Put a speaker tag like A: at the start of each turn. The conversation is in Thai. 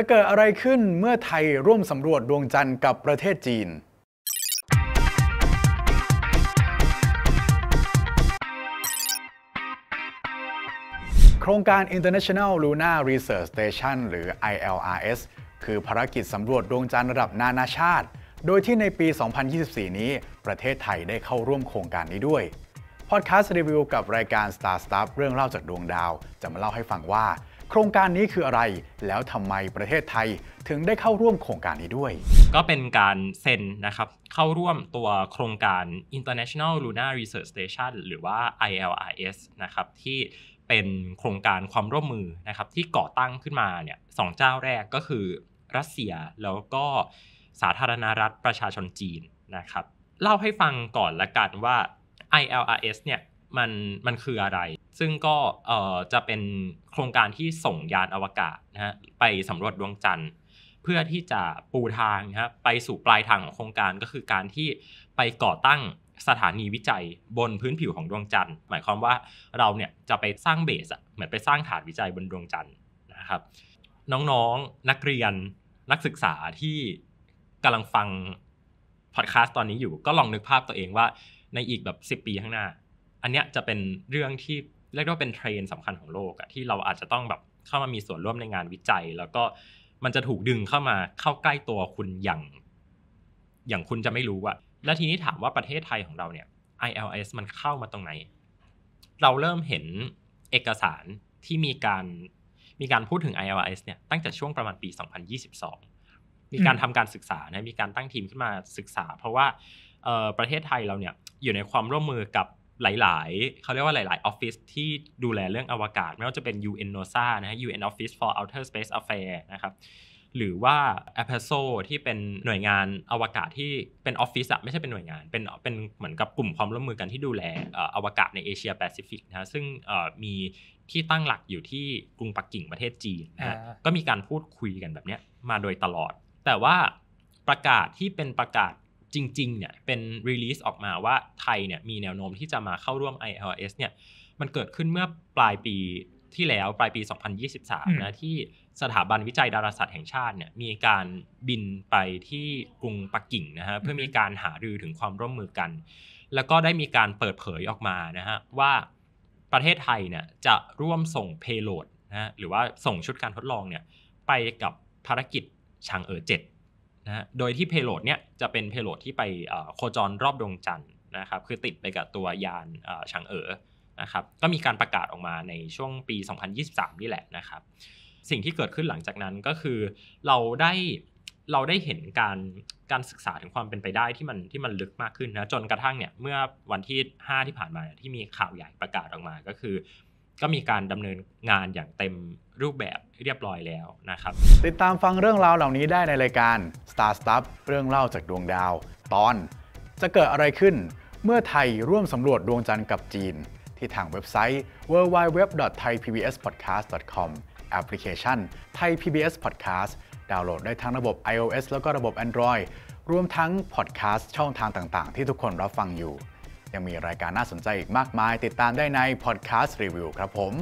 A: จะเกิดอะไรขึ้นเมื่อไทยร่วมสำรวจดวงจันทร์กับประเทศจีน โครงการ International Lunar Research Station หรือ ILRS คือภารกิจสำรวจดวงจันทร์ระดับนานาชาติ โดยที่ในปี 2024 นี้ ประเทศไทยได้เข้าร่วมโครงการนี้ด้วย พอดแคสต์รีวิวกับรายการ Star Stuff เรื่องเล่าจากดวงดาว จะมาเล่าให้ฟังว่าโครงการนี้คืออะไรแล้วทำไมประเทศไทยถึงได้เข้าร่วมโครงการนี้ด้วย
B: ก็เป็นการเซ็นนะครับ เข้าร่วมตัวโครงการ International Lunar Research Station หรือว่า ILRS นะครับที่เป็นโครงการความร่วมมือนะครับที่ก่อตั้งขึ้นมาเนี่ยสองเจ้าแรกก็คือรัสเซียแล้วก็สาธารณรัฐประชาชนจีนนะครับเล่าให้ฟังก่อนละกันว่า ILRS เนี่ยมันมันคืออะไร ซึ่งก็เอ่อจะเป็นโครงการที่ส่งยานอวกาศนะฮะไปสำรวจดวงจันทร์ เพื่อที่จะปูทางนะฮะไปสู่ปลายทางของโครงการก็คือการที่ไปก่อตั้งสถานีวิจัยบนพื้นผิวของดวงจันทร์ หมายความว่าเราเนี่ยจะไปสร้างเบสอะเหมือนไปสร้างฐานวิจัยบนดวงจันทร์นะครับน้องๆนนักเรียนนักศึกษาที่กำลังฟังพอดแคสต์ตอนนี้อยู่ก็ลองนึกภาพตัวเองว่าในอีกแบบ 10 ปีข้างหน้าอันเนี้ยจะเป็นเรื่องที่เรียกว่าเป็นเทรนสำคัญของโลกอะที่เราอาจจะต้องแบบเข้ามามีส่วนร่วมในงานวิจัย แล้วก็มันจะถูกดึงเข้ามาเข้าใกล้ตัวคุณอย่าง อย่างคุณจะไม่รู้อะแล้วทีนี้ถามว่าประเทศไทยของเราเนี่ย ILS มันเข้ามาตรงไหน เราเริ่มเห็นเอกสารที่มีการมีการพูดถึง ILS เนี่ยตั้งแต่ช่วงประมาณปี 2022 มีการทำการศึกษานะมีการตั้งทีมขึ้นมาศึกษา เพราะว่าประเทศไทยเราเนี่ยอยู่ในความร่วมมือกับหลาย ๆเขาเรียกว่าหลาย ๆ ออฟฟิศที่ดูแลเรื่องอวกาศ ไม่ว่าจะเป็น UNOSA นะฮะ UN Office for Outer Space Affairs นะครับ หรือว่า a p a s o ที่เป็นหน่วยงานอวกาศที่เป็นออฟฟิศอะไม่ใช่เป็นหน่วยงานเป็นเป็นเหมือนกับกลุ่มความร่วมมือกันที่ดูแลอวกาศในเอเชียแปซิฟิกนะซึ่งมีที่ตั้งหลักอยู่ที่กรุงปักกิ่งประเทศจีนนะก็มีการพูดคุยกันแบบเนี้ยมาโดยตลอด แต่ว่าประกาศที่เป็นประกาศจริงๆ เนี่ย เป็นรีลีสออกมาว่าไทยเนี่ยมีแนวโน้มที่จะมาเข้าร่วม ILS เนี่ย มันเกิดขึ้นเมื่อปลายปีที่แล้วปลายปี 2023 นะที่สถาบันวิจัยดาราศาสตร์แห่งชาติเนี่ยมีการบินไปที่กรุงปักกิ่งนะฮะเพื่อมีการหารือถึงความร่วมมือกัน แล้วก็ได้มีการเปิดเผยออกมานะฮะว่าประเทศไทยเนี่ยจะร่วมส่งเพโลดนะหรือว่าส่งชุดการทดลองเนี่ยไปกับภารกิจชางเอ๋อเจ็ดนะโดยที่ payload เนี่ยจะเป็น payload ที่ไปโคจรรอบดวงจันทร์นะครับ คือติดไปกับตัวยานฉังเอ๋อ นะครับ ก็มีการประกาศออกมาในช่วงปี 2023 นี่แหละนะครับ สิ่งที่เกิดขึ้นหลังจากนั้นก็คือเราได้เราได้เห็นการการศึกษาถึงความเป็นไปได้ที่มันที่มันลึกมากขึ้นนะจนกระทั่งเนี่ยเมื่อวันที่ 5 ที่ผ่านมาที่มีข่าวใหญ่ประกาศออกมาก็คือก็มีการดำเนินงานอย่างเต็มรูปแบบเรียบร้อยแล้วนะครับ
A: ติดตามฟังเรื่องราวเหล่านี้ได้ในรายการ Star Stuff เรื่องเล่าจากดวงดาว ตอน จะเกิดอะไรขึ้น เมื่อไทยร่วมสำรวจดวงจันทร์กับจีน ที่ทางเว็บไซต์ www.thaipbspodcast.com แอปพลิเคชัน Thai PBS Podcast ดาวน์โหลดได้ทั้งระบบ iOS แล้วก็ระบบ Android รวมทั้งพอดแคสต์ช่องทางต่างๆ ที่ทุกคนรับฟังอยู่ยังมีรายการน่าสนใจอีกมากมาย ติดตามได้ในพอดแคสต์รีวิวครับผม